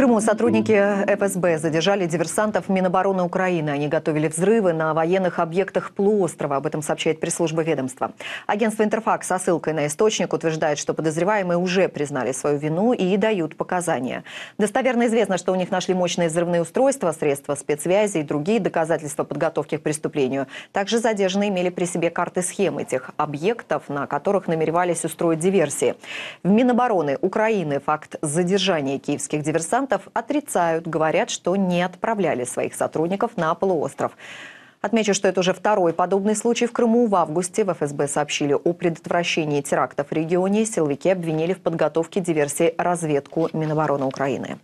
Крыму сотрудники ФСБ задержали диверсантов Минобороны Украины. Они готовили взрывы на военных объектах полуострова. Об этом сообщает пресс-служба ведомства. Агентство «Интерфакс» со ссылкой на источник утверждает, что подозреваемые уже признали свою вину и дают показания. Достоверно известно, что у них нашли мощные взрывные устройства, средства спецсвязи и другие доказательства подготовки к преступлению. Также задержанные имели при себе карты схем этих объектов, на которых намеревались устроить диверсии. В Минобороны Украины факт задержания киевских диверсантов мигрантов отрицают, говорят, что не отправляли своих сотрудников на полуостров. Отмечу, что это уже второй подобный случай в Крыму. В августе в ФСБ сообщили о предотвращении терактов в регионе. Силовики обвинили в подготовке диверсии разведку Минобороны Украины.